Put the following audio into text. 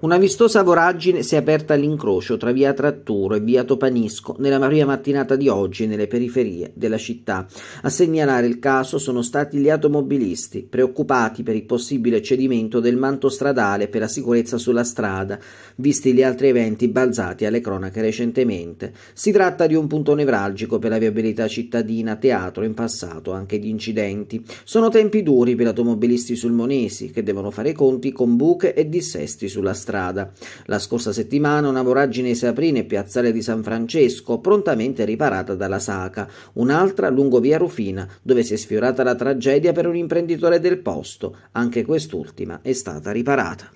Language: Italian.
Una vistosa voragine si è aperta all'incrocio tra via Tratturo e via Topanisco nella prima mattinata di oggi nelle periferie della città. A segnalare il caso sono stati gli automobilisti, preoccupati per il possibile cedimento del manto stradale per la sicurezza sulla strada, visti gli altri eventi balzati alle cronache recentemente. Si tratta di un punto nevralgico per la viabilità cittadina, teatro in passato anche di incidenti. Sono tempi duri per gli automobilisti sulmonesi, che devono fare conti con buche e dissesti sulla strada strada. La scorsa settimana una voragine si aprì nel piazzale di San Francesco, prontamente riparata dalla Saca, un'altra lungo via Rufina, dove si è sfiorata la tragedia per un imprenditore del posto. Anche quest'ultima è stata riparata.